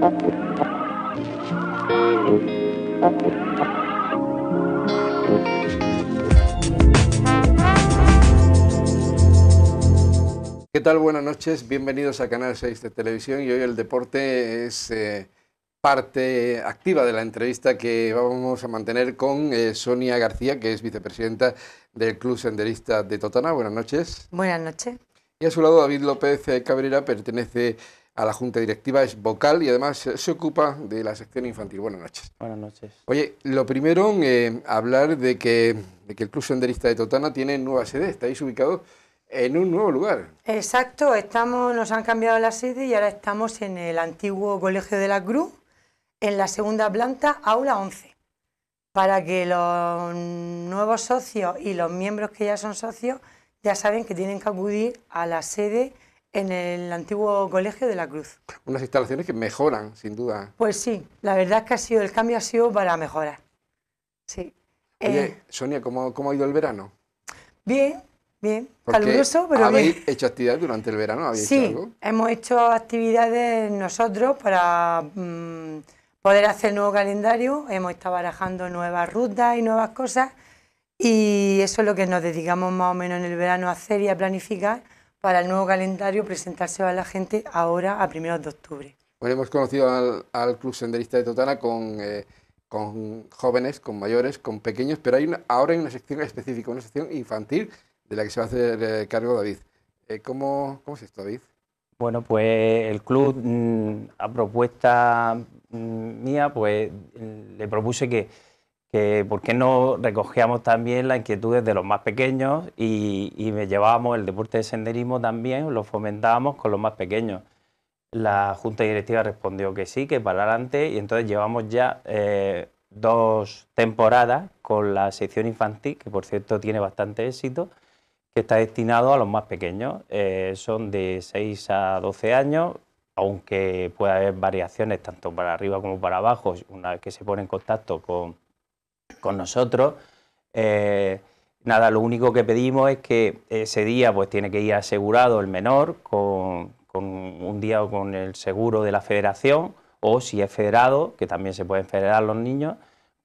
¿Qué tal? Buenas noches, bienvenidos a Canal 6 de Televisión y hoy el deporte es eh, parte activa de la entrevista que vamos a mantener con eh, Sonia García, que es vicepresidenta del Club Senderista de Totana. Buenas noches. Buenas noches. Y a su lado David López eh, Cabrera pertenece a la junta directiva, es vocal y además se ocupa de la sección infantil. Buenas noches. Buenas noches. Oye, lo primero, eh, hablar de que, de que el Club Senderista de Totana tiene nueva sede, estáis ubicados en un nuevo lugar. Exacto, estamos, nos han cambiado la sede y ahora estamos en el antiguo Colegio de la Cruz, en la segunda planta, aula 11, para que los nuevos socios y los miembros que ya son socios ya saben que tienen que acudir a la sede en el antiguo Colegio de la Cruz. Unas instalaciones que mejoran, sin duda. Pues sí, la verdad es que ha sido, el cambio ha sido para mejorar. Sí. Eh, Sonia, ¿cómo, ha ido el verano? Bien, bien. caluroso, pero ¿habéis hecho actividades durante el verano? sí, hemos hecho actividades nosotros para mm, poder hacer nuevo calendario. Hemos estado barajando nuevas rutas y nuevas cosas. Y eso es lo que nos dedicamos más o menos en el verano a hacer y a planificar para el nuevo calendario presentarse a la gente ahora a primeros de octubre. Bueno, pues hemos conocido al, Club Senderista de Totana eh, con, jóvenes, con mayores, con pequeños, pero hay ahora hay una sección específica, una sección infantil de la que se va a hacer eh, cargo David. Eh, ¿cómo, ¿Cómo es esto, David? Bueno, pues el club mm, a propuesta mm, mía, pues le propuse que que por qué no recogíamos también las inquietudes de los más pequeños y, y llevábamos el deporte de senderismo también, lo fomentábamos con los más pequeños. La Junta Directiva respondió que sí, que para adelante, y entonces llevamos ya eh, dos temporadas con la sección infantil, que por cierto tiene bastante éxito, que está destinado a los más pequeños. Eh, son de 6 a 12 años, aunque puede haber variaciones tanto para arriba como para abajo, una vez que se pone en contacto con con nosotros. Eh, nada, lo único que pedimos es que ese día pues tiene que ir asegurado el menor con, con un día o con el seguro de la federación o si es federado, que también se pueden federar los niños,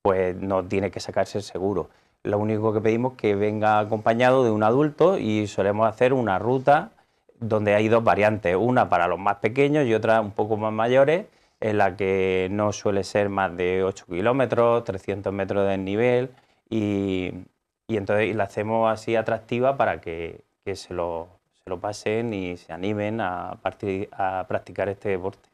pues no tiene que sacarse el seguro. Lo único que pedimos es que venga acompañado de un adulto y solemos hacer una ruta donde hay dos variantes, una para los más pequeños y otra un poco más mayores en la que no suele ser más de 8 kilómetros, 300 metros de nivel y, y entonces la hacemos así atractiva para que, que se, lo, se, lo, pasen y se animen a, a practicar este deporte.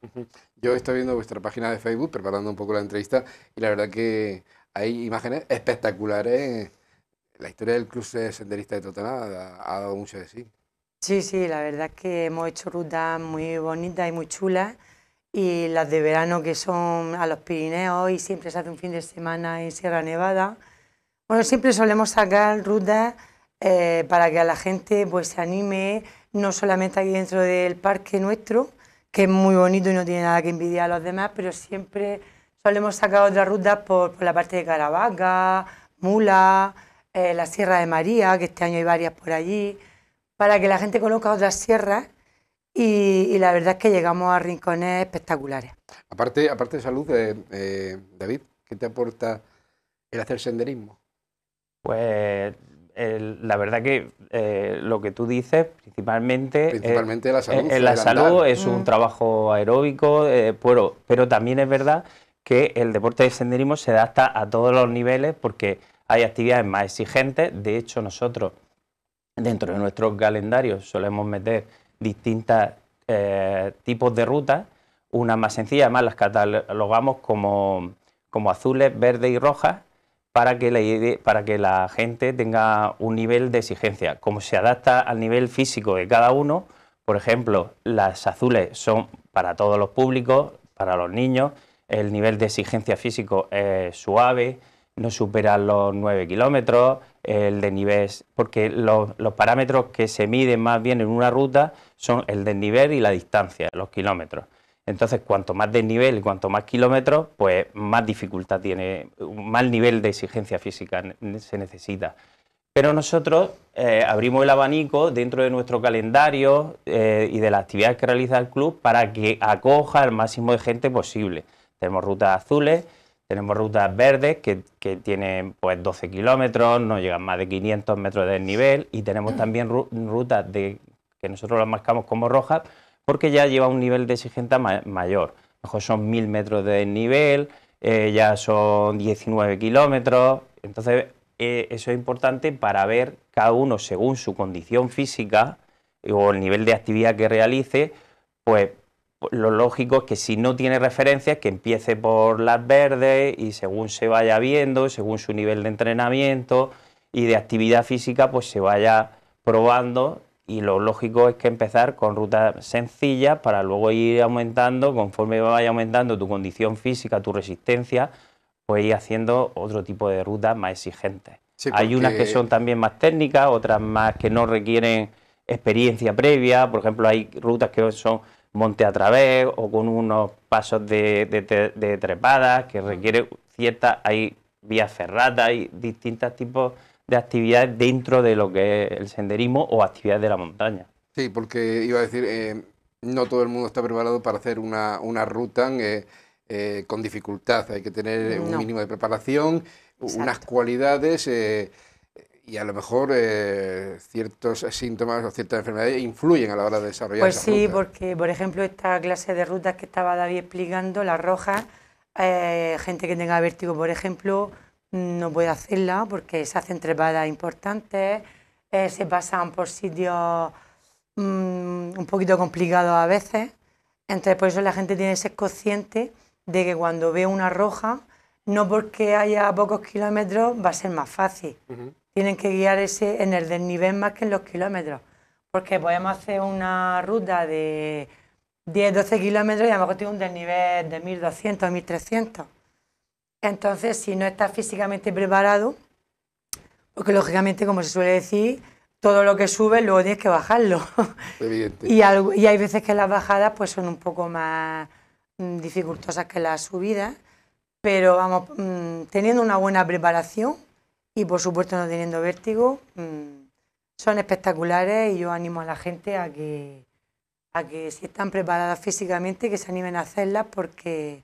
Yo estoy viendo vuestra página de Facebook preparando un poco la entrevista y la verdad que hay imágenes espectaculares. La historia del cruce Senderista de Totana ha dado mucho de sí. Sí, sí, la verdad es que hemos hecho rutas muy bonitas y muy chulas y las de verano que son a los Pirineos y siempre se hace un fin de semana en Sierra Nevada. Bueno, siempre solemos sacar rutas eh, para que a la gente pues, se anime, no solamente aquí dentro del parque nuestro, que es muy bonito y no tiene nada que envidiar a los demás, pero siempre solemos sacar otras rutas por, la parte de Caravaca, Mula, eh, la Sierra de María, que este año hay varias por allí, para que la gente conozca otras sierras y, la verdad es que llegamos a rincones espectaculares. Aparte, aparte de salud, eh, eh, David, ¿qué te aporta el hacer senderismo? Pues la verdad que eh, lo que tú dices, principalmente, principalmente la salud, la salud es un mm. trabajo aeróbico, pero, pero también es verdad que el deporte de senderismo se adapta a todos los niveles porque hay actividades más exigentes. De hecho, nosotros dentro de nuestros calendarios solemos meter distintos eh, tipos de rutas, unas más sencilla además las catalogamos como, como azules, verdes y rojas, para que, la, para que la gente tenga un nivel de exigencia. Como se adapta al nivel físico de cada uno, por ejemplo, las azules son para todos los públicos, para los niños, el nivel de exigencia físico es suave, no supera los 9 kilómetros, el desnivel, porque los, parámetros que se miden más bien en una ruta son el desnivel y la distancia, los kilómetros. Entonces, cuanto más desnivel y cuanto más kilómetros, pues más dificultad tiene, más nivel de exigencia física se necesita. Pero nosotros eh, abrimos el abanico dentro de nuestro calendario eh, y de las actividades que realiza el club para que acoja al máximo de gente posible. Tenemos rutas azules, tenemos rutas verdes que, tienen pues 12 kilómetros, no llegan más de 500 metros de desnivel y tenemos también rutas de, que nosotros las marcamos como rojas porque ya lleva un nivel de exigencia A mayor. Mejor son 1000 metros de desnivel, eh, ya son 19 kilómetros. Entonces, eh, eso es importante para ver cada uno según su condición física o el nivel de actividad que realice, pues lo lógico es que si no tiene referencias, que empiece por las verdes y según se vaya viendo, según su nivel de entrenamiento y de actividad física, pues se vaya probando y lo lógico es que empezar con rutas sencillas para luego ir aumentando, conforme vaya aumentando tu condición física, tu resistencia, pues ir haciendo otro tipo de rutas más exigentes. Hay unas que son también más técnicas, otras más que no requieren experiencia previa, por ejemplo hay rutas que son monte a través o con unos pasos de, de, trepadas que requiere cierta hay vías ferradas, hay distintos tipos de actividades dentro de lo que es el senderismo o actividades de la montaña. Sí, porque iba a decir, eh, no todo el mundo está preparado para hacer una, ruta eh, eh, con dificultad, hay que tener un mínimo de preparación, unas cualidades y a lo mejor eh, ciertos síntomas o ciertas enfermedades influyen a la hora de desarrollar Pues sí, porque por ejemplo esta clase de rutas que estaba David explicando, las rojas, eh, gente que tenga vértigo, por ejemplo, mm, no puede hacerla porque se hacen trepadas importantes, eh, se pasan por sitios mm, un poquito complicados a veces. Entonces por eso la gente tiene que ser consciente de que cuando ve una roja, no porque haya pocos kilómetros va a ser más fácil tienen que guiar ese en el desnivel más que en los kilómetros. Porque podemos hacer una ruta de 10, 12 kilómetros y a lo mejor tiene un desnivel de 1200, 1300. Entonces, si no estás físicamente preparado, porque lógicamente, como se suele decir, todo lo que sube luego tienes que bajarlo. Y, hay veces que las bajadas pues son un poco más mm, dificultosas que las subidas, pero vamos, mm, teniendo una buena preparación, y por supuesto no teniendo vértigo, mm, son espectaculares y yo animo a la gente a que, a que si están preparadas físicamente, que se animen a hacerlas porque,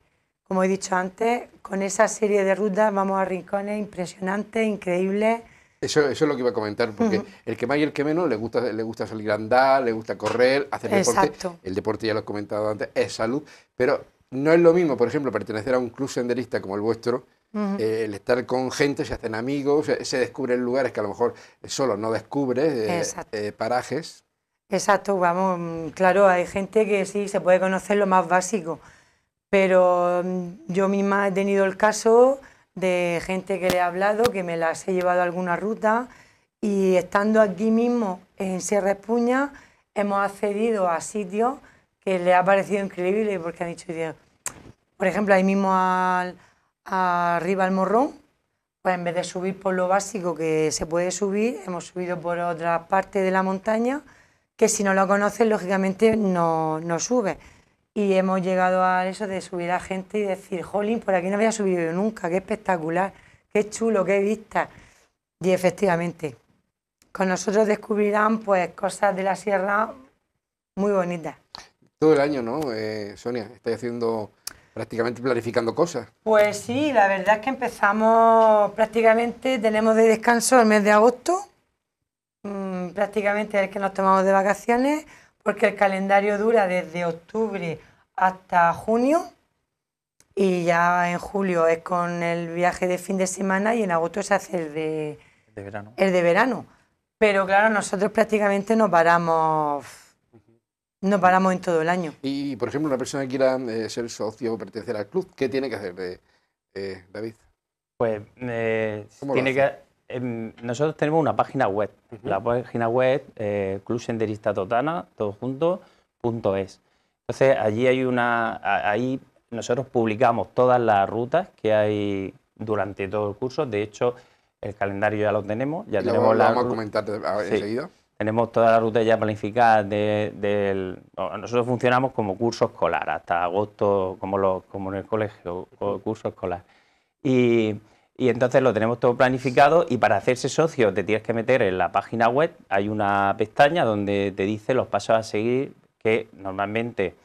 como he dicho antes, con esa serie de rutas vamos a rincones impresionantes, increíbles. Eso, es lo que iba a comentar, porque el que más y el que menos le gusta, le gusta salir a andar, le gusta correr, hacer Exacto. deporte. El deporte, ya lo he comentado antes, es salud, pero no es lo mismo, por ejemplo, pertenecer a un club senderista como el vuestro, eh, el estar con gente, se hacen amigos, se descubren lugares que a lo mejor solo no descubre eh, eh, parajes. Exacto, vamos, mm, claro, hay gente que sí se puede conocer lo más básico, pero mm, yo misma he tenido el caso de gente que le he hablado, que me las he llevado a alguna ruta y estando aquí mismo en Sierra Espuña hemos accedido a sitios que le ha parecido increíble porque han dicho, por ejemplo, ahí mismo al, arriba al morrón, pues en vez de subir por lo básico que se puede subir, hemos subido por otra parte de la montaña, que si no lo conocen lógicamente no, sube. Y hemos llegado a eso de subir a gente y decir, jolín, por aquí no había subido nunca, qué espectacular, qué chulo, qué vista. Y efectivamente, con nosotros descubrirán pues cosas de la sierra muy bonitas. Todo el año, ¿no? Eh, Sonia, estoy haciendo prácticamente planificando cosas. Pues sí, la verdad es que empezamos prácticamente, tenemos de descanso el mes de agosto, mm, prácticamente es que nos tomamos de vacaciones, porque el calendario dura desde octubre hasta junio y ya en julio es con el viaje de fin de semana y en agosto se hace el de verano. El de verano. Pero claro, nosotros prácticamente nos paramos no paramos en todo el año. Y, por ejemplo, una persona que quiera eh, ser socio o pertenecer al club, ¿qué tiene que hacer, eh, eh, David? Pues tiene que, em, nosotros tenemos una página web, la página web Club Senderista Totana, todo Entonces, allí hay una, ahí nosotros publicamos todas las rutas que hay durante todo el curso. De hecho, el calendario ya lo tenemos. Ya tenemos la vamos a comentar enseguida tenemos toda la ruta ya planificada. De, nosotros funcionamos como curso escolar, hasta agosto, como, como en el colegio, o curso escolar. Y, y, entonces lo tenemos todo planificado y para hacerse socio te tienes que meter en la página web, hay una pestaña donde te dice los pasos a seguir, que normalmente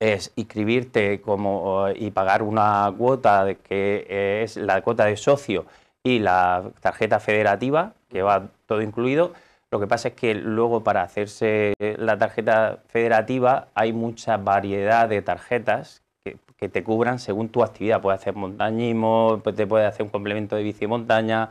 es inscribirte como, y pagar una cuota que es la cuota de socio y la tarjeta federativa, que va todo incluido lo que pasa es que luego para hacerse la tarjeta federativa hay mucha variedad de tarjetas que, te cubran según tu actividad. Puedes hacer montañismo, pues, te puede hacer un complemento de bici montaña,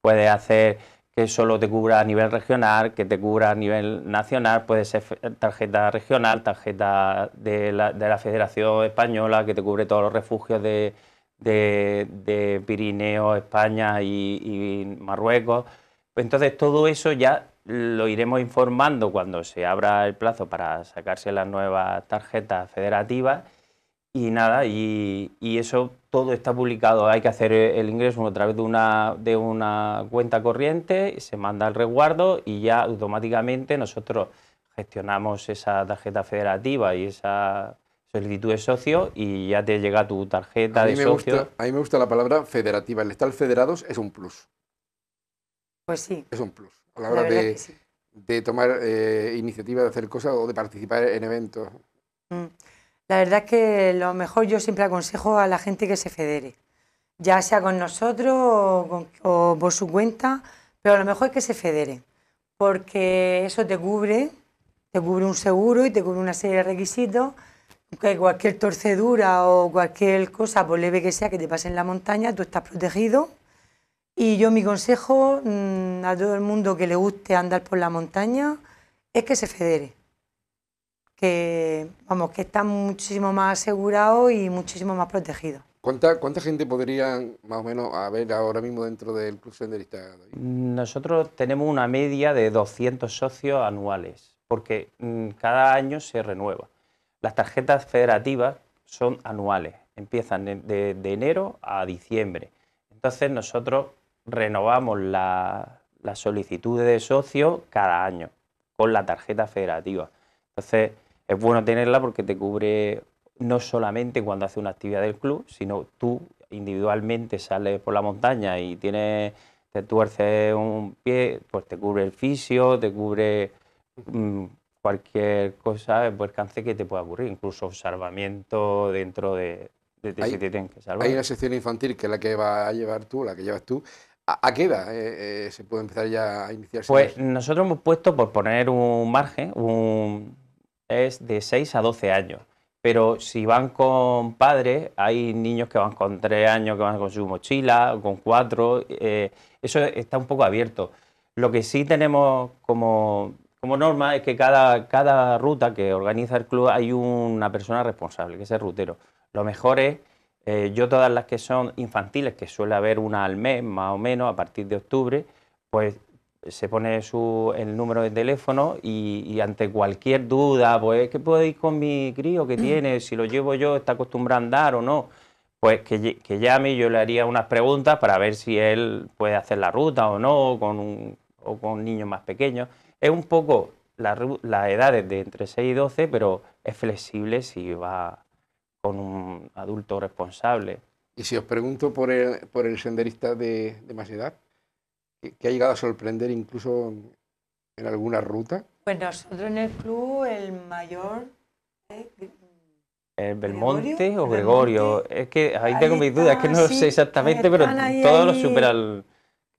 puedes hacer que solo te cubra a nivel regional, que te cubra a nivel nacional, puede ser tarjeta regional, tarjeta de la, Federación Española, que te cubre todos los refugios de, de, Pirineo, España y, Marruecos. Entonces todo eso ya lo iremos informando cuando se abra el plazo para sacarse la nueva tarjeta federativa y nada, y, eso todo está publicado. Hay que hacer el ingreso a través de una, de una cuenta corriente, se manda el resguardo y ya automáticamente nosotros gestionamos esa tarjeta federativa y esa solicitud de socio y ya te llega tu tarjeta de socio. a mí me gusta la palabra federativa. El estar federados es un plus. Pues sí. Es un plus a la hora de, tomar eh, iniciativa de hacer cosas o de participar en eventos. Mm. La verdad es que lo mejor yo siempre aconsejo a la gente que se federe, ya sea con nosotros o, o por su cuenta, pero lo mejor es que se federe, porque eso te cubre, te cubre un seguro y te cubre una serie de requisitos que cualquier torcedura o cualquier cosa, por leve que sea, que te pase en la montaña, tú estás protegido y yo mi consejo mm, a todo el mundo que le guste andar por la montaña es que se federe. Que, vamos, que está muchísimo más asegurado y muchísimo más protegido. ¿Cuánta, gente podría más o menos haber ahora mismo dentro del Club Senderista? Nosotros tenemos una media de 200 socios anuales, porque mm, cada año se renueva. Las tarjetas federativas son anuales, empiezan de, de enero a diciembre. Entonces nosotros renovamos la, las solicitudes de socio cada año con la tarjeta federativa. Entonces, es bueno tenerla porque te cubre no solamente cuando hace una actividad del club, sino tú individualmente sales por la montaña y tienes, te tuerces un pie, pues te cubre el fisio, te cubre mm, cualquier cosa, el eh, cáncer pues que te pueda ocurrir, incluso salvamiento dentro de, de, si que salvar. Hay una sección infantil que es la que va a llevar tú, la que llevas tú, ¿A, qué edad eh, eh, se puede empezar ya a iniciarse? Pues nosotros hemos puesto, por poner un margen, es de 6 a 12 años. Pero si van con padres, hay niños que van con 3 años, que van con su mochila, con 4. Eh, eso está un poco abierto. Lo que sí tenemos como, norma es que cada, cada ruta que organiza el club hay una persona responsable, que es el rutero. Lo mejor es eh, yo todas las que son infantiles, que suele haber una al mes más o menos a partir de octubre, pues se pone su, el número de teléfono y, ante cualquier duda, pues, ¿qué puedo ir con mi crío que mm. tiene? Si lo llevo yo, ¿está acostumbrado a andar o no? Pues que, llame y yo le haría unas preguntas para ver si él puede hacer la ruta o no, o con, un, o con niños más pequeños. Es un poco las la edades de entre 6 y 12, pero es flexible si va con un adulto responsable. Y si os pregunto por el, senderista de, más edad, que, ha llegado a sorprender incluso en alguna ruta. Bueno, pues nosotros en el club el mayor... ¿eh? ¿El Belmonte o Gregorio? Es que ahí, tengo mis dudas, es que no lo sé exactamente, pero todos los superan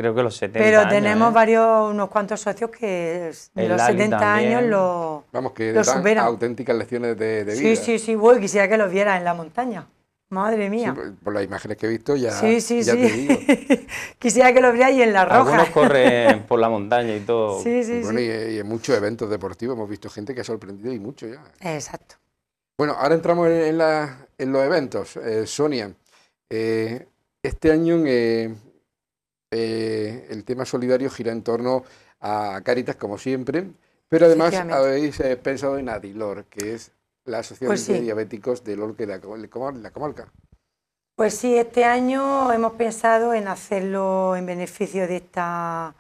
creo que los 70 Pero tenemos ¿eh? varios, unos cuantos socios que de los 70 años lo Vamos, que superan. auténticas lecciones de, vida. Sí, sí, sí, voy, quisiera que los viera en la montaña. Madre mía. Pues, por, las imágenes que he visto ya, sí, sí, sí. Te digo. Quisiera que los vierais en la roja. Algunos corren por la montaña y todo. Sí, sí, Y, en muchos eventos deportivos hemos visto gente que ha sorprendido y mucho ya. Exacto. Bueno, ahora entramos en, los eventos. Eh, Sonia, eh, este año en, eh, el tema solidario gira en torno a Caritas, como siempre, pero además habéis eh, pensado en Adilor, que es la Asociación pues de Diabéticos de Lorca y la, Comarca. Pues sí, este año hemos pensado en hacerlo en beneficio de esta,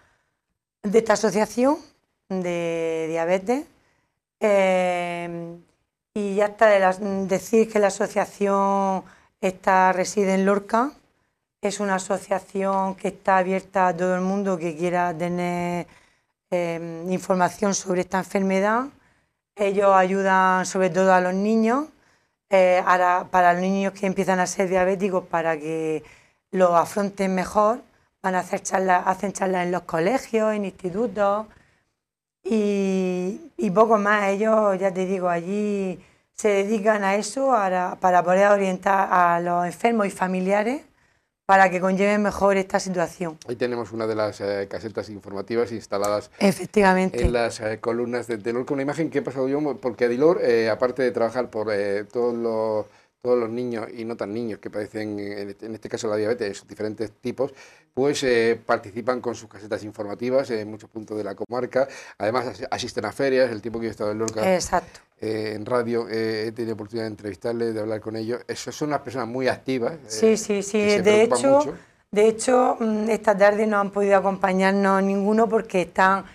de esta asociación de diabetes. Eh, y ya está de decir que la asociación está, reside en Lorca es una asociación que está abierta a todo el mundo que quiera tener eh, información sobre esta enfermedad. Ellos ayudan sobre todo a los niños, eh, para los niños que empiezan a ser diabéticos para que lo afronten mejor. Van a hacer charlas, hacen charlas en los colegios, en institutos y, poco más. Ellos, ya te digo, allí se dedican a eso para poder orientar a los enfermos y familiares para que conlleve mejor esta situación. Ahí tenemos una de las eh, casetas informativas instaladas Efectivamente. en las eh, columnas de tenor con una imagen que he pasado yo, porque Adilor, eh, aparte de trabajar por todos los todos los niños y no tan niños que padecen, en este, este caso la diabetes, diferentes tipos, pues eh, participan con sus casetas informativas en muchos puntos de la comarca. Además, asisten a ferias. El tiempo que yo he estado en Lorca, Exacto. Eh, en radio, eh, he tenido oportunidad de entrevistarles, de hablar con ellos. Esos son unas personas muy activas. sí, sí, sí. De hecho, de mm, hecho, esta tarde no han podido acompañarnos ninguno porque están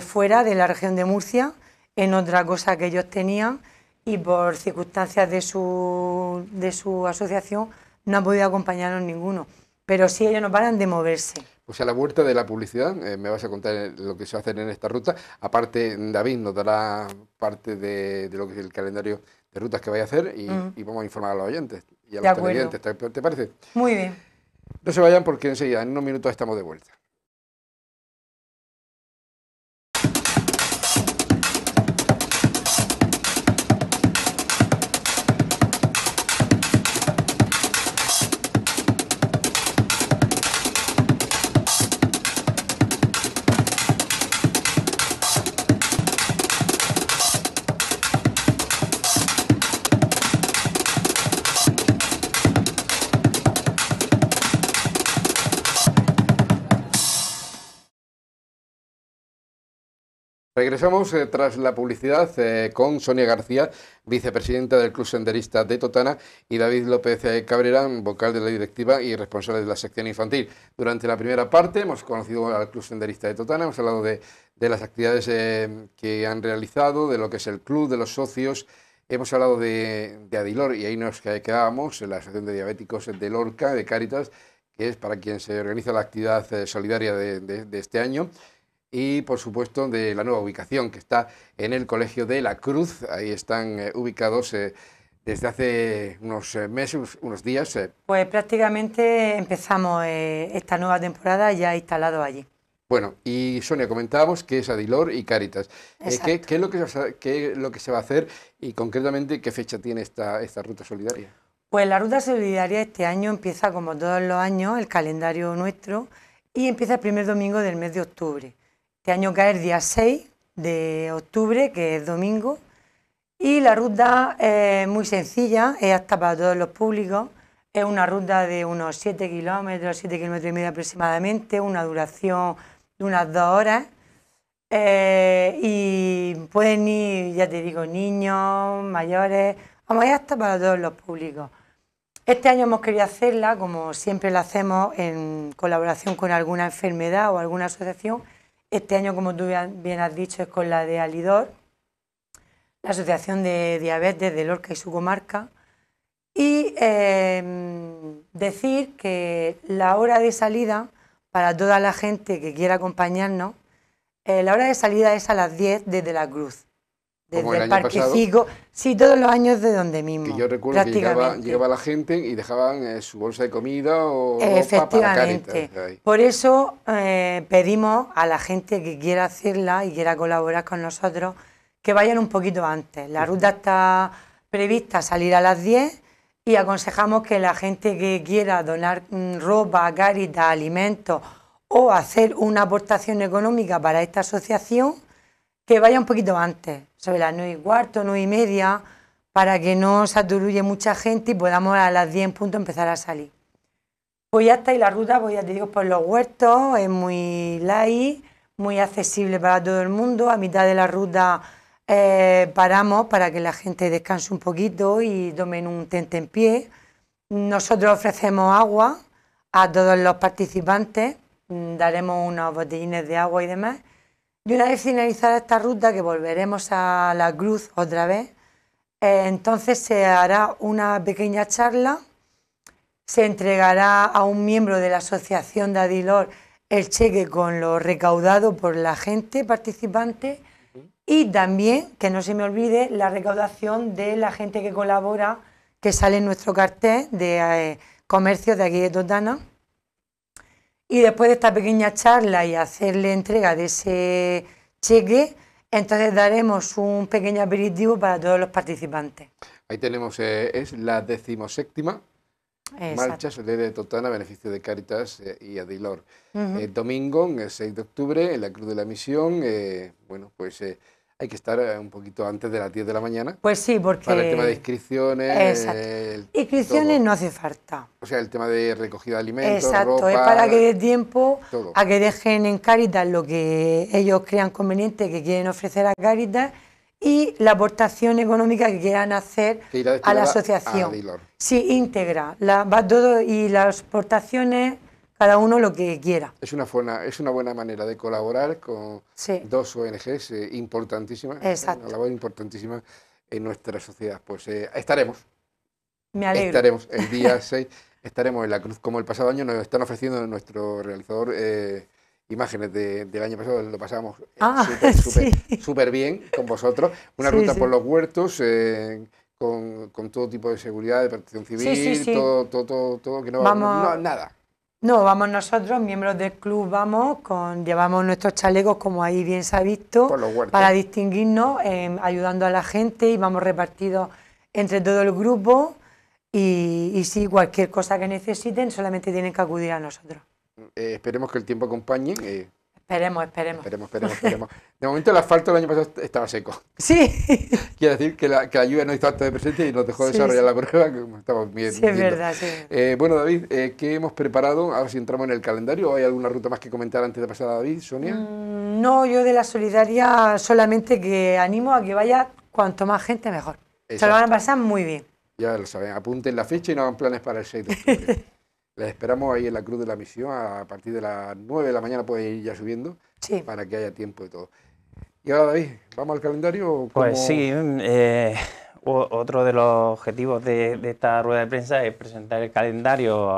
fuera de la región de Murcia, en otra cosa que ellos tenían y por circunstancias de su, de su asociación no ha podido acompañarnos ninguno. Pero sí, ellos no paran de moverse. Pues a la vuelta de la publicidad eh, me vas a contar lo que se va a hacer en esta ruta. Aparte, David nos dará parte de, lo que es el calendario de rutas que vaya a hacer y, vamos a informar a los oyentes y a los televidentes. ¿Te parece? Muy bien. No se vayan porque enseguida, en unos minutos, estamos de vuelta. Regresamos eh, tras la publicidad eh, con Sonia García, vicepresidenta del Club Senderista de Totana, y David López eh, Cabrera, vocal de la directiva y responsable de la sección infantil. Durante la primera parte hemos conocido al Club Senderista de Totana, hemos hablado de, las actividades que han realizado, de lo que es el club, de los socios. Hemos hablado de, Adilor y ahí nos quedábamos, la Asociación de Diabéticos de Lorca, de Cáritas, que es para quien se organiza la actividad solidaria de, de este año y por supuesto de la nueva ubicación que está en el Colegio de la Cruz. Ahí están eh, ubicados eh, desde hace unos eh, meses, unos días. Pues prácticamente empezamos esta nueva temporada ya instalado allí. Bueno, y Sonia, comentábamos que es Adilor y Caritas. ¿qué, es lo que se, qué lo que se va a hacer y concretamente qué fecha tiene esta, esta ruta solidaria? Pues la ruta solidaria este año empieza como todos los años, el calendario nuestro, y empieza el primer domingo del mes de octubre. Este año cae el día 6 de octubre, que es domingo. Y la ruta es muy sencilla, es apta para todos los públicos. Es una ruta de unos 7 kilómetros, 7 kilómetros y medio aproximadamente, una duración de unas 2 horas. Eh, y pueden ir, ya te digo, niños, mayores, vamos, es hasta para todos los públicos. Este año hemos querido hacerla, como siempre la hacemos, en colaboración con alguna enfermedad o alguna asociación este año, como tú bien has dicho, es con la de Alidor, la Asociación de Diabetes de Lorca y su comarca. Y em, decir que la hora de salida, para toda la gente que quiera acompañarnos, eh, la hora de salida es a las 10 desde la cruz. Como el año pasado, sí, todos los años de donde mismo. Que yo recuerdo que llegaba, la gente y dejaban eh, su bolsa de comida o Efectivamente. Para Por eso eh, pedimos a la gente que quiera hacerla y quiera colaborar con nosotros que vayan un poquito antes. La ruta está prevista salir a las 10 y aconsejamos que la gente que quiera donar mm, ropa, caritas, alimentos o hacer una aportación económica para esta asociación que vaya un poquito antes, sobre las nueve y cuarto, nueve y media, para que no aturulle mucha gente y podamos a las 10 en punto empezar a salir. Pues ya está, y la ruta, pues ya te digo, por los huertos, es muy light, muy accesible para todo el mundo. A mitad de la ruta eh, paramos para que la gente descanse un poquito y tomen un tente en pie. Nosotros ofrecemos agua a todos los participantes, mm, daremos unas botellines de agua y demás. Y una vez finalizada esta ruta, que volveremos a la cruz otra vez, eh, entonces se hará una pequeña charla, se entregará a un miembro de la asociación de Adilor el cheque con lo recaudado por la gente participante y también, que no se me olvide, la recaudación de la gente que colabora, que sale en nuestro cartel de eh, comercio de aquí de Totana y después de esta pequeña charla y hacerle entrega de ese cheque, entonces daremos un pequeño aperitivo para todos los participantes. Ahí tenemos, eh, es la decimoséptima marcha de total a beneficio de Caritas eh, y Adilor. Eh, el domingo, el 6 de octubre, en la Cruz de la Misión, bueno, pues hay que estar eh, un poquito antes de las 10 de la mañana. Pues sí, porque... Para el tema de inscripciones... Inscripciones no hace falta. O sea, el tema de recogida de alimentos, Exacto, es para que dé tiempo a que dejen en Caritas lo que ellos crean conveniente que quieren ofrecer a Caritas y la aportación económica que quieran hacer a la asociación. sí, íntegra, la, va todo y las aportaciones cada uno lo que quiera. Es una buena, es una buena manera de colaborar con dos ONGs eh, importantísimas, eh, Exacto. una labor importantísima en nuestra sociedad. Pues eh, estaremos. Me alegro. Estaremos el día 6, estaremos en la cruz, como el pasado año nos están ofreciendo nuestro realizador. imágenes de, del año pasado, lo pasamos ah, súper bien con vosotros. Una ruta por los huertos, con, todo tipo de seguridad, de protección civil, Todo, todo, todo, que no, Vamos. no nada no, vamos nosotros, miembros del club, vamos, con, llevamos nuestros chalecos, como ahí bien se ha visto, para distinguirnos, em, ayudando a la gente y vamos repartidos entre todo el grupo. Y, si cualquier cosa que necesiten, solamente tienen que acudir a nosotros. Eh, esperemos que el tiempo acompañe. Eh, Esperemos, esperemos. Esperemos, esperemos, esperemos. De momento el asfalto el año pasado estaba seco. Sí. Quiere decir que la, que la lluvia no estaba hasta de presente y nos dejó desarrollar la prueba, como estamos bien. Sí, viendo. es verdad, eh, bueno, David, eh, ¿qué hemos preparado? Ahora si entramos en el calendario. ¿Hay alguna ruta más que comentar antes de pasar a David, Sonia? Mm, no, yo de la solidaria solamente que animo a que vaya cuanto más gente mejor. Se lo van a pasar muy bien. Ya lo saben, apunten la fecha y no hagan planes para el 6 de octubre. Les esperamos ahí en la Cruz de la Misión. A partir de las 9 de la mañana pueden ir ya subiendo para que haya tiempo de todo. Y ahora, David, ¿vamos al calendario? Pues sí, eh, otro de los objetivos de, esta rueda de prensa es presentar el calendario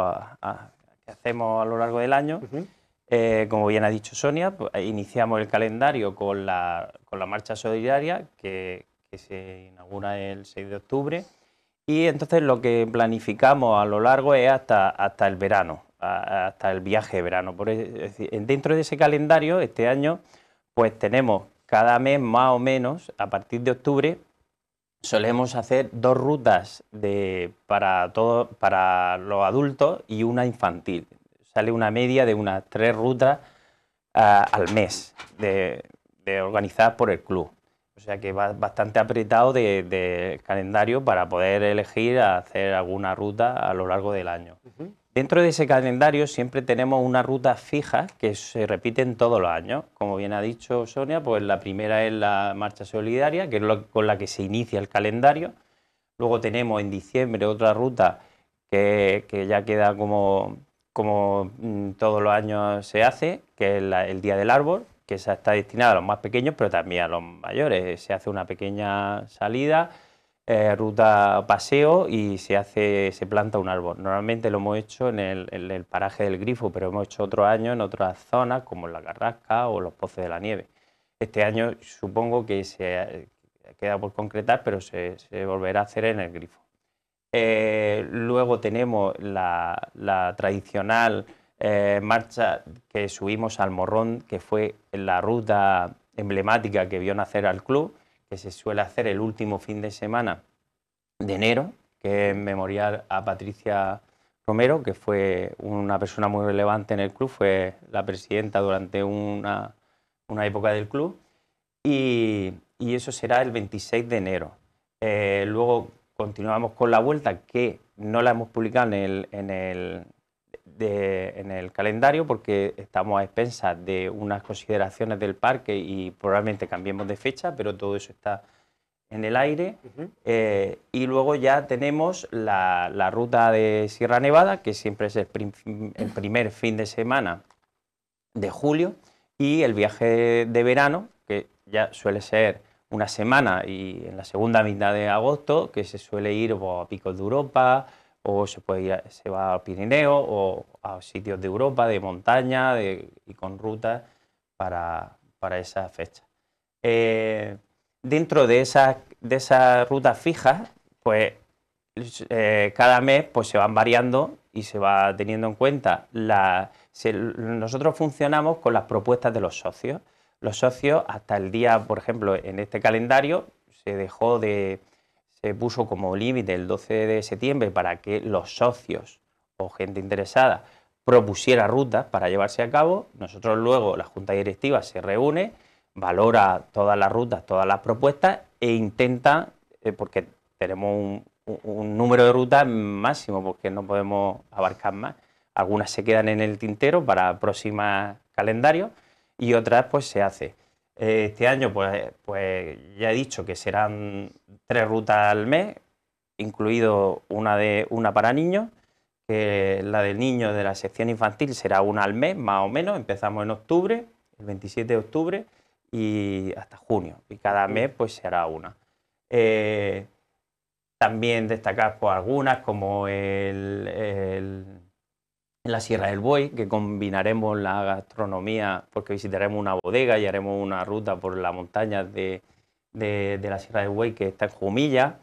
que hacemos a lo largo del año. Eh, como bien ha dicho Sonia, pues, iniciamos el calendario con la, marcha solidaria que, que se inaugura el 6 de octubre y entonces lo que planificamos a lo largo es hasta, hasta el verano, hasta el viaje de verano. Por dentro de ese calendario, este año, pues tenemos cada mes más o menos, a partir de octubre, solemos hacer dos rutas para, todo, para los adultos y una infantil. Sale una media de unas tres rutas al mes de organizadas por el club. O sea que va bastante apretado de, calendario para poder elegir hacer alguna ruta a lo largo del año. Dentro de ese calendario siempre tenemos unas ruta fija que se repiten todos los años. Como bien ha dicho Sonia, pues la primera es la marcha solidaria, que es con la que se inicia el calendario. Luego tenemos en diciembre otra ruta que, ya queda como, como mm, todos los años se hace, que es el Día del Árbol, que está destinada a los más pequeños, pero también a los mayores. Se hace una pequeña salida, eh, ruta paseo y se hace, se planta un árbol. Normalmente lo hemos hecho en el, paraje del Grifo, pero hemos hecho otro año en otras zonas como en la Carrasca o los Pozos de la Nieve. Este año supongo que se eh, queda por concretar, pero se, volverá a hacer en el Grifo. Eh, luego tenemos la tradicional eh, marcha que subimos al Morrón, que fue la ruta emblemática que vio nacer al club, que se suele hacer el último fin de semana de enero, que es memorial a Patricia Romero, que fue una persona muy relevante en el club, fue la presidenta durante una, época del club, y, eso será el 26 de enero. Eh, luego continuamos con la vuelta, que no la hemos publicado en el en el calendario porque estamos a expensas de unas consideraciones del parque y probablemente cambiemos de fecha, pero todo eso está en el aire. Eh, y luego ya tenemos la, ruta de Sierra Nevada, que siempre es el, primer fin de semana de julio, y el viaje de verano, que ya suele ser una semana y en la segunda mitad de agosto, que se suele ir pues, a Picos de Europa, o se puede a, se va Pirineo o a sitios de Europa, de montaña y con rutas para, esa fecha. Eh, dentro de esas, de rutas fijas, pues eh, cada mes pues, se van variando y se va teniendo en cuenta. nosotros funcionamos con las propuestas de los socios. Los socios hasta el día, por ejemplo, en este calendario se dejó de, se puso como límite el 12 de septiembre para que los socios o gente interesada propusiera rutas para llevarse a cabo. Nosotros luego, la Junta Directiva se reúne, valora todas las rutas, todas las propuestas e intenta, eh, porque tenemos un, número de rutas máximo, porque no podemos abarcar más. Algunas se quedan en el tintero para próximos calendarios y otras pues se hace este año, pues, pues, ya he dicho que serán tres rutas al mes, incluido una, de, una para niños, que la del niño de la sección infantil será una al mes, más o menos. Empezamos en octubre, el 27 de octubre, y hasta junio. Y cada mes pues se hará una. Eh, también destacar pues, algunas como el en la Sierra del Buey, que combinaremos la gastronomía, porque visitaremos una bodega y haremos una ruta por las montañas de, de, la Sierra del Buey, que está en Jumilla,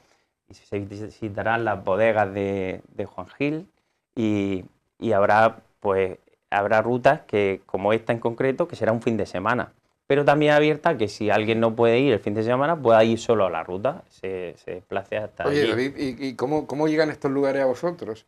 y se visitarán las bodegas de, Juan Gil, y, y, habrá, pues, habrá rutas que, como esta en concreto, que será un fin de semana. Pero también abierta que si alguien no puede ir el fin de semana, pueda ir solo a la ruta, se, desplace hasta Oye, allí. David, ¿y, y cómo, cómo llegan estos lugares a vosotros?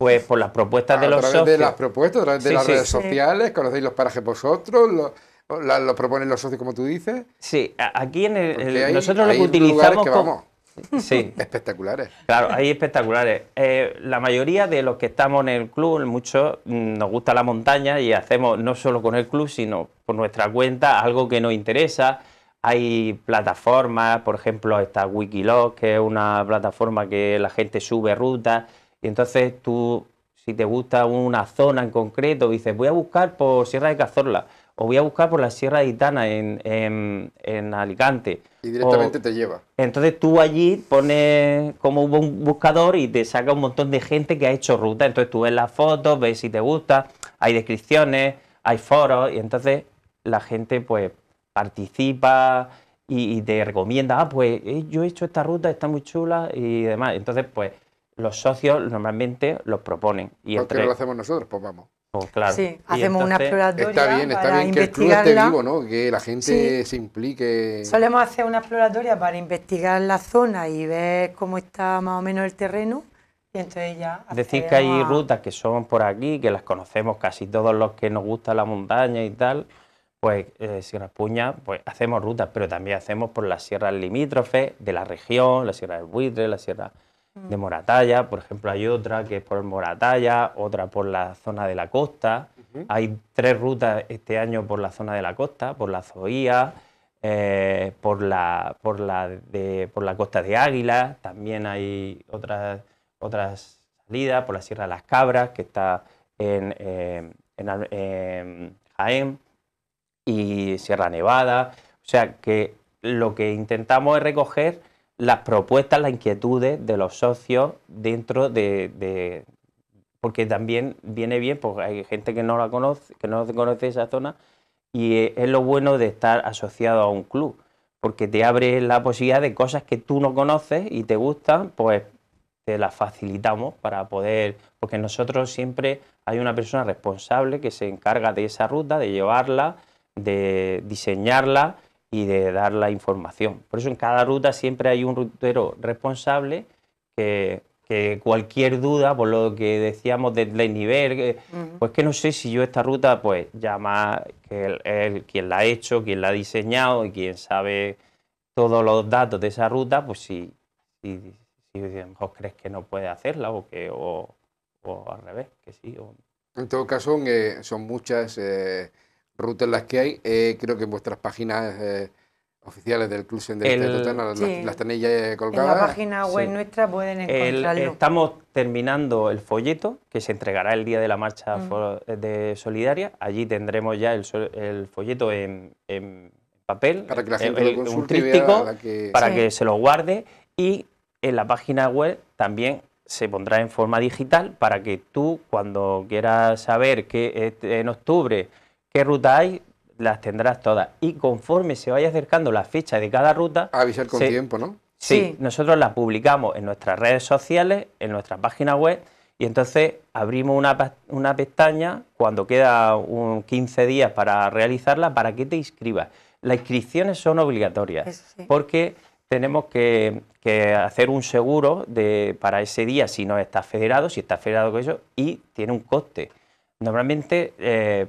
pues por las propuestas de los socios. de las propuestas, de las redes sociales, conocéis los parajes vosotros, los, proponen los socios como tú dices. Sí, aquí en el, nosotros lo que utilizamos como... Sí. espectaculares. Claro, hay espectaculares. Eh, la mayoría de los que estamos en el club, muchos mm, nos gusta la montaña y hacemos no solo con el club, sino por nuestra cuenta algo que nos interesa. Hay plataformas, por ejemplo, está Wikilog, que es una plataforma que la gente sube rutas y entonces tú, si te gusta una zona en concreto, dices, voy a buscar por Sierra de Cazorla o voy a buscar por la Sierra de Itana en, Alicante. Y directamente te lleva. Entonces tú allí pones como un buscador y te saca un montón de gente que ha hecho ruta. Entonces tú ves las fotos, ves si te gusta, hay descripciones, hay foros y entonces la gente pues participa y, te recomienda, ah, pues eh, yo he hecho esta ruta, está muy chula y demás. Entonces pues los socios normalmente los proponen. Y entre... lo hacemos nosotros? Pues vamos. Pues claro. Sí, hacemos una exploratoria. Está bien, está bien que el club esté vivo, ¿no? Que la gente se implique. Solemos hacer una exploratoria para investigar la zona y ver cómo está más o menos el terreno. Y entonces ya. Decir que hay rutas que son por aquí, que las conocemos casi todos los que nos gusta la montaña y tal. Pues eh, si nos puña, pues hacemos rutas, pero también hacemos por las sierras limítrofes de la región, la sierra del buitre, la sierra de Moratalla, por ejemplo, hay otra que es por Moratalla, otra por la zona de la costa. Hay tres rutas este año por la zona de la costa, por la Zoía, eh, por, la, costa de Águila, también hay otras, otras salidas por la Sierra de las Cabras, que está en, eh, Jaén, y Sierra Nevada. O sea que lo que intentamos es recoger las propuestas, las inquietudes de los socios dentro de, porque también viene bien, porque hay gente que no la conoce, que no conoce esa zona, y es lo bueno de estar asociado a un club, porque te abre la posibilidad de cosas que tú no conoces y te gustan, pues te las facilitamos para poder, porque nosotros siempre hay una persona responsable que se encarga de esa ruta, de llevarla, de diseñarla y de dar la información. Por eso en cada ruta siempre hay un rutero responsable que, cualquier duda, por lo que decíamos de nivel pues que no sé si yo esta ruta, pues llama que quien la ha hecho, quien la ha diseñado y quien sabe todos los datos de esa ruta, pues si, si, si a mejor crees que no puede hacerla o que o, al revés, que sí. En todo caso, eh, son muchas... Eh, rutas las que hay. Eh, creo que en vuestras páginas eh, oficiales del Club las, tenéis ya colgadas. En la página web nuestra pueden encontrarlo. estamos terminando el folleto que se entregará el día de la marcha mm. de solidaria. Allí tendremos ya el, folleto en, papel, para que la eh, gente lo un para que se lo guarde y en la página web también se pondrá en forma digital para que tú cuando quieras saber que en octubre qué ruta hay, las tendrás todas. Y conforme se vaya acercando la fecha de cada ruta... Avisar con tiempo, ¿no? Sí, nosotros las publicamos en nuestras redes sociales, en nuestra página web, y entonces abrimos una, pestaña cuando queda un 15 días para realizarla para que te inscribas. Las inscripciones son obligatorias porque tenemos que, hacer un seguro de, para ese día si no está federado, si está federado con eso, y tiene un coste. Normalmente eh,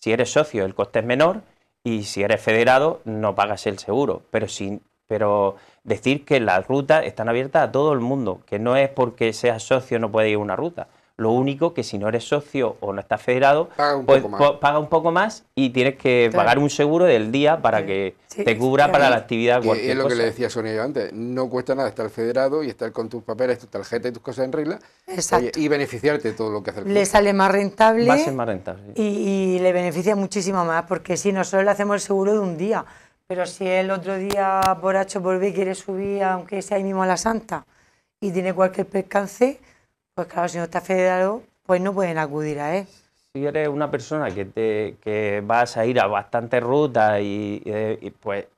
si eres socio, el coste es menor y si eres federado, no pagas el seguro. Pero, sí, pero decir que las rutas están abiertas a todo el mundo, que no es porque seas socio no puede ir a una ruta. Lo único que si no eres socio o no estás federado, paga un, pues, pues, poco, más. y tienes que pagar un seguro del día para que te cubra para la actividad. Que es lo que le decía Sonia yo antes, no cuesta nada estar federado y estar con tus papeles, tu tarjeta y tus cosas en regla y beneficiarte de todo lo que hace el Le sale más rentable, más rentable y, le beneficia muchísimo más porque si nosotros le hacemos el seguro de un día, pero si el otro día borracho volví y quiere subir, aunque sea ahí mismo a la Santa, y tiene cualquier percance, pues claro, si no está federado, pues no pueden acudir a él. Si eres una persona que, te, vas a ir a bastantes rutas y, pues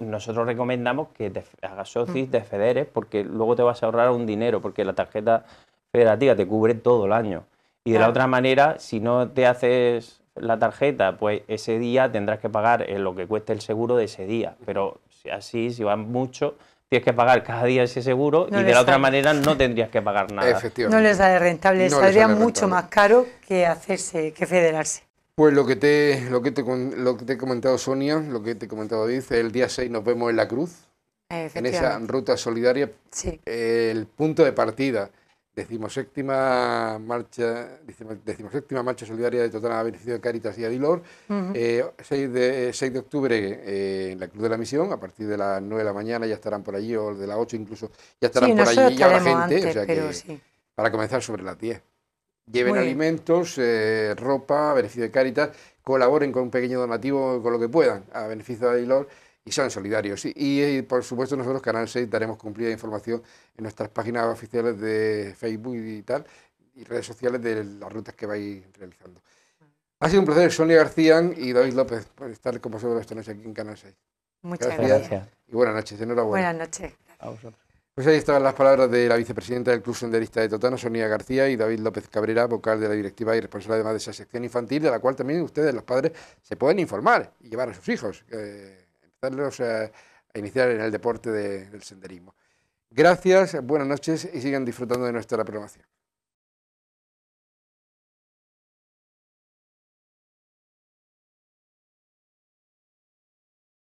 nosotros recomendamos que te hagas socis, de federes, porque luego te vas a ahorrar un dinero, porque la tarjeta federativa te cubre todo el año. Y de la otra manera, si no te haces la tarjeta, pues ese día tendrás que pagar eh, lo que cueste el seguro de ese día. Pero si así, si vas mucho, tienes que pagar cada día ese seguro y de la otra manera no tendrías que pagar nada. No les sale rentable, sería mucho más caro que hacerse, que federarse. Pues lo que, te, lo, que te, lo que te he comentado Sonia, lo que te he comentado dice, el día 6 nos vemos en la cruz, en esa ruta solidaria, el punto de partida decimoséptima marcha, marcha solidaria de total a beneficio de Caritas y Adilor, 6, eh, de, 6 de octubre eh, en la Cruz de la Misión, a partir de las 9 de la mañana ya estarán por allí, o de las 8 incluso, ya estarán por allí ya la gente, para comenzar sobre las 10. Lleven alimentos, eh, ropa, a beneficio de Caritas, colaboren con un pequeño donativo, con lo que puedan, a beneficio de Adilor, y son solidarios. Y, eh, por supuesto nosotros, Canal 6, daremos cumplida información en nuestras páginas oficiales de Facebook y tal, y redes sociales de las rutas que vais realizando. Ha sido un placer, Sonia García y David López, por estar con vosotros esta noche aquí en Canal 6. Muchas gracias. Y buenas noches, enhorabuena. Buenas noches. Pues ahí están las palabras de la vicepresidenta del Club Senderista de Totana, Sonia García, y David López Cabrera, vocal de la directiva y responsable además de esa sección infantil, de la cual también ustedes, los padres, se pueden informar y llevar a sus hijos. Eh, a, iniciar en el deporte del senderismo. Gracias, buenas noches y sigan disfrutando de nuestra programación.